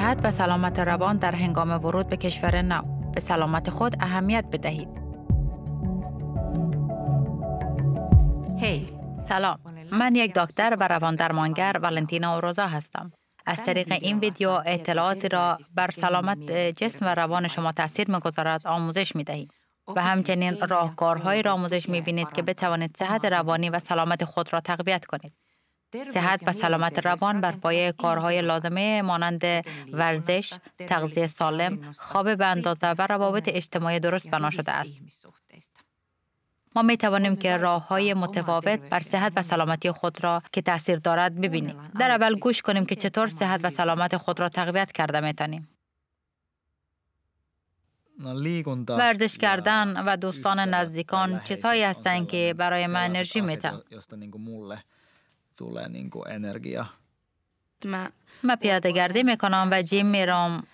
صحت و سلامت روان در هنگام ورود به کشور نو به سلامت خود اهمیت بدهید. هی hey. سلام من یک دکتر و روان درمانگر ولنتینا اوروزا هستم. از طریق این ویدیو اطلاعاتی را بر سلامت جسم و روان شما تاثیر میگذارد آموزش می و همچنین راهکارهایی را آموزش می بینید که بتوانید صحت روانی و سلامت خود را تقویت کنید. صحت و سلامت روان بر پایه کارهای لازمه مانند ورزش، تغذیه سالم، خواب به اندازه و روابط اجتماعی درست یعنی بنا شده است. ما می توانیم که راه های متفاوت بر صحت و سلامتی خود را که تاثیر دارد ببینیم. در اول گوش کنیم که چطور صحت و سلامت خود را تقویت کرده می تانیم. ورزش کردن و دوستان نزدیکان چیزهایی هستند که برای من انرژی می ما من پیاده گردی میکنم و جیم میرم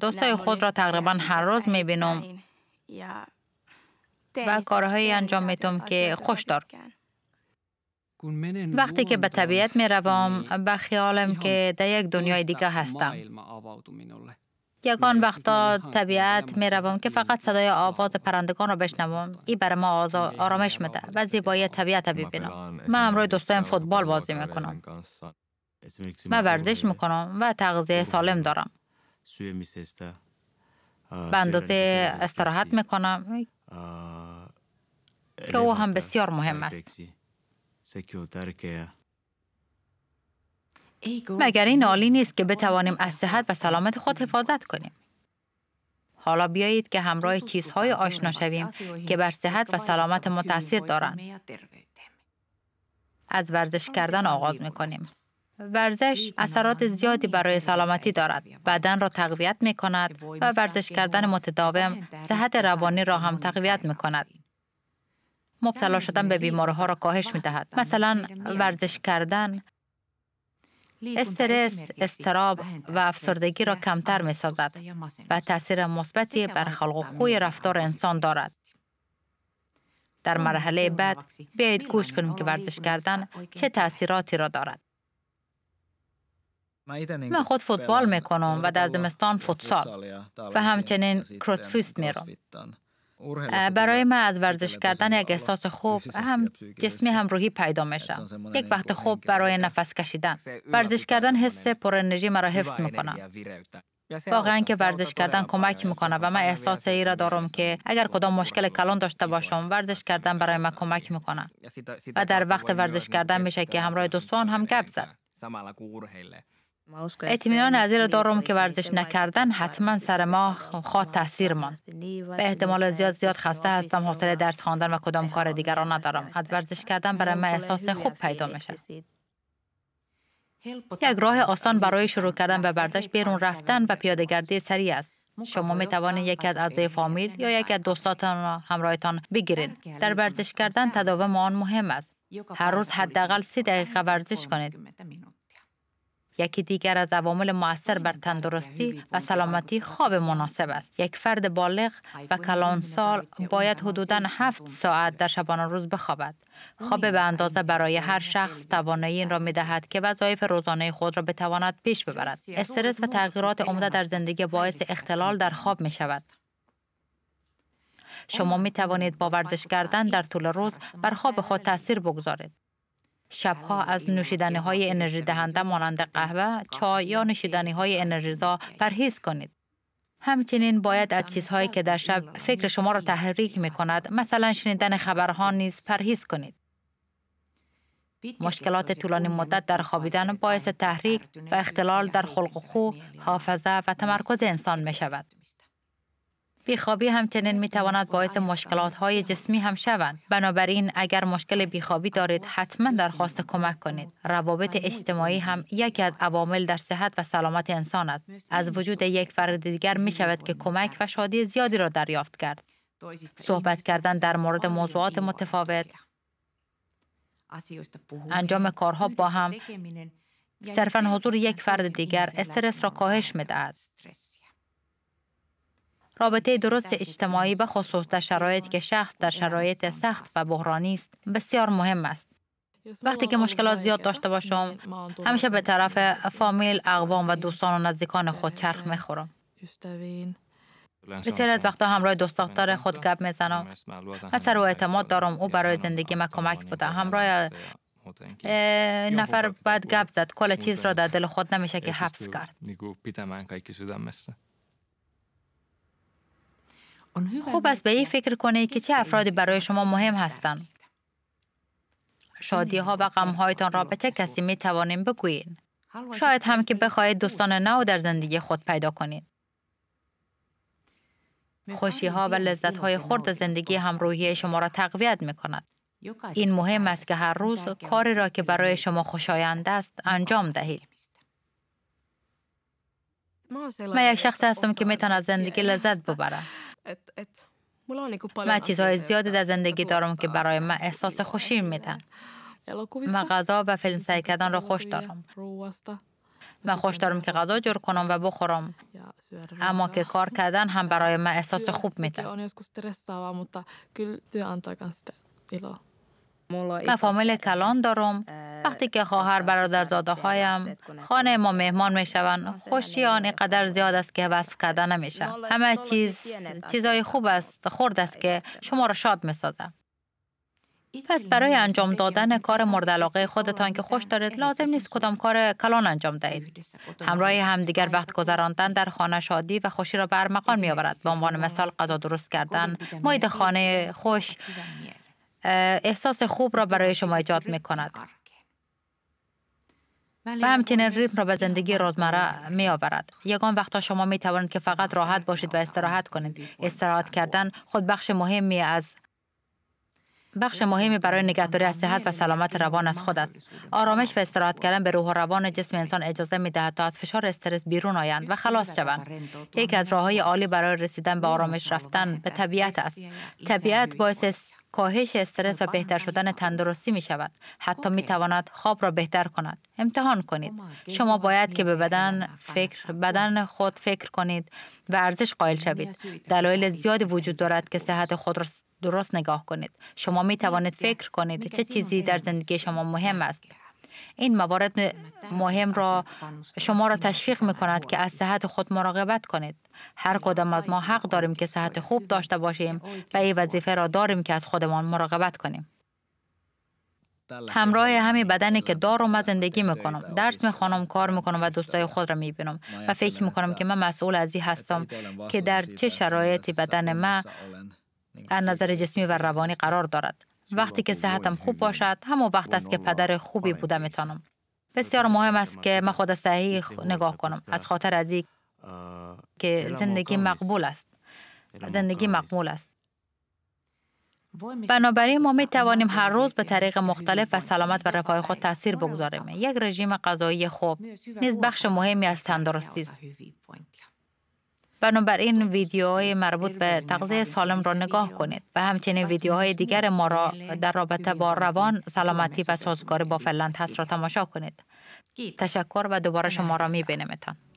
دوستای خود را تقریبا هر روز میبینم و کارهایی انجام میتم که خوش دار وقتی که به طبیعت میروم به خیالم که در یک دنیای دیگه هستم یکان وقتا طبیعت می روم که فقط صدای آواز پرندگان را بشنوم این برای ما آرامش میده و زیبایی طبیعت ببینم من همراه دوستایم فوتبال بازی میکنم من ورزش میکنم و تغذیه سالم دارم به اندازه استراحت میکنم که او هم بسیار مهم است مگر این عالی نیست که بتوانیم از صحت و سلامت خود حفاظت کنیم حالا بیایید که همراه چیزهای آشنا شویم که بر صحت و سلامت ما تاثیر دارند از ورزش کردن آغاز می کنیم. ورزش اثرات زیادی برای سلامتی دارد. بدن را تقویت می کند و ورزش کردن متداوم صحت روانی را هم تقویت می کند. مبتلا شدن به بیماره ها را کاهش می دهد. مثلا ورزش کردن استرس، استراب و افسردگی را کمتر می سازد و تاثیر مثبتی بر خلق و خوی رفتار انسان دارد. در مرحله بعد بیایید گوش کنیم که ورزش کردن چه تاثیراتی را دارد. من خود فوتبال می کنم و در زمستان فوتسال و همچنین کروتفیست می برای من از ورزش کردن یک احساس خوب هم جسمی روحی پیدا میشه یک وقت خوب برای نفس کشیدن ورزش کردن حس پر انرژی مرا حفظ میکنه واقعا که ورزش کردن کمک میکنه و من احساس ای را دارم که اگر خب، کدام خب، مشکل کلان داشته باشم ورزش کردن برای من کمک میکنه و در وقت ورزش کردن میشه که همراه دوستان هم گپ زد اطمینان از دارم که ورزش نکردن حتما سر ما خواهد تاثیر ماند به احتمال زیاد زیاد خسته هستم حوصله درس خواندن و کدام کار دیگر را ندارم از ورزش کردن برای من احساس خوب پیدا میشه یک راه آسان برای شروع کردن به ورزش بیرون رفتن و پیادهگردی سریع است شما می توانید یکی از اعضای فامیل یا یکی از دوستاتان را همراهتان بگیرید در ورزش کردن تداوم آن مهم است هر روز حداقل سی دقیقه ورزش کنید یکی دیگر از عوامل موثر بر تندرستی و سلامتی خواب مناسب است یک فرد بالغ و کلانسال باید حدوداً هفت ساعت در شبانه روز بخوابد خواب به اندازه برای هر شخص توانایی این را میدهد که وظایف روزانه خود را بتواند پیش ببرد استرس و تغییرات عمده در زندگی باعث اختلال در خواب می شود شما می توانید با ورزش کردن در طول روز بر خواب خود تاثیر بگذارید شبها از نوشیدنی های انرژی دهنده مانند قهوه، چای یا نوشیدنی های انرژیزا پرهیز کنید. همچنین باید از چیزهایی که در شب فکر شما را تحریک می کند مثلا شنیدن خبرها نیز پرهیز کنید. مشکلات طولانی مدت در خوابیدن باعث تحریک و اختلال در خلق خو، حافظه و تمرکز انسان می شود. بیخوابی همچنین می تواند باعث مشکلات های جسمی هم شود. بنابراین اگر مشکل بیخوابی دارید حتما درخواست کمک کنید. روابط اجتماعی هم یکی از عوامل در صحت و سلامت انسان است. از وجود یک فرد دیگر می شود که کمک و شادی زیادی را دریافت کرد. صحبت کردن در مورد موضوعات متفاوت انجام کارها با هم صرفا حضور یک فرد دیگر استرس را کاهش می دهد. رابطه درست اجتماعی به خصوص در شرایط که شخص در شرایط سخت و بحرانی است بسیار مهم است وقتی که مشکلات زیاد داشته باشم همیشه به طرف فامیل اقوام و دوستان و نزدیکان خود چرخ میخورم بسیار از وقتا همراه دوست خود گپ میزنم اثر و اعتماد دارم او یعنی برای زندگی ما کمک بوده همراه نفر باید گپ زد کل چیز را در دل خود نمیشه که حبس کرد خوب است به این فکر کنید که چه افرادی برای شما مهم هستند. شادی ها و خب، غم هایتان را به چه کسی می توانیم بگویید. شاید هم که بخواهید دوستان نو در زندگی خود پیدا کنید. خوشی ها و لذت های خورد زندگی هم شما را تقویت می کند. این مهم است که هر روز کاری را که برای شما خوشایند است انجام دهید. من یک شخص هستم که از زندگی لذت ببرم. من چیزهای زیادی در زندگی دارم که برای من احساس خوشی میدن من غذا و فیلم سعی کردن را خوش دارم من خوش دارم که غذا جور کنم و بخورم اما که کار کردن هم برای من احساس خوب میده فامیل کلان دارم وقتی که خواهر زاده هایم خانه ما مهمان می شوند خوشی آن قدر زیاد است که وصف کرده شه. همه چیز چیزای خوب است خرد است که شما را شاد می سازه. پس برای انجام دادن کار مورد علاقه خودتان که خوش دارید لازم نیست کدام کار کلان انجام دهید همراه همدیگر وقت گذراندن در خانه شادی و خوشی را به می آورد به عنوان مثال غذا درست کردن مید خانه خوش احساس خوب را برای شما ایجاد می کند و همچنین ریتم را به زندگی روزمره می آورد. یگان وقتا شما می توانید که فقط راحت باشید و استراحت کنید. استراحت کردن خود بخش مهمی از بخش مهمی برای نگهداری از صحت و سلامت روان از خود است. آرامش و استراحت کردن به روح و روان جسم انسان اجازه می دهد تا از فشار استرس بیرون آیند و خلاص شوند. یکی از راه های عالی برای رسیدن به آرامش رفتن به طبیعت است. طبیعت باعث کاهش استرس و بهتر شدن تندرستی می شود. حتی می تواند خواب را بهتر کند. امتحان کنید. شما باید که به بدن فکر بدن خود فکر کنید و ارزش قائل شوید. دلایل زیادی وجود دارد که صحت خود را درست نگاه کنید. شما می توانید فکر کنید چه چیزی در زندگی شما مهم است. این موارد مهم را شما را تشویق می کند که از صحت خود مراقبت کنید هر کدام از ما حق داریم که صحت خوب داشته باشیم و این وظیفه را داریم که از خودمان مراقبت کنیم همراه همین بدنی که دارم و زندگی میکنم درس میخوانم کار میکنم و دوستای خود را میبینم و فکر میکنم که من مسئول از این هستم که در چه شرایطی بدن من از نظر جسمی و روانی قرار دارد وقتی که صحتم خوب باشد همون وقت است که پدر خوبی بوده میتانم بسیار مهم است که من خود صحیح نگاه کنم از خاطر از که زندگی مقبول است زندگی مقبول است بنابراین ما می توانیم هر روز به طریق مختلف و سلامت و رفاه خود تاثیر بگذاریم یک رژیم غذایی خوب نیز بخش مهمی از تندرستی است بنابراین ویدیوهای مربوط به تغذیه سالم را نگاه کنید و همچنین ویدیوهای دیگر ما را در رابطه با روان، سلامتی و سازگاری با فلند هست را تماشا کنید. تشکر و دوباره شما را بینمتان.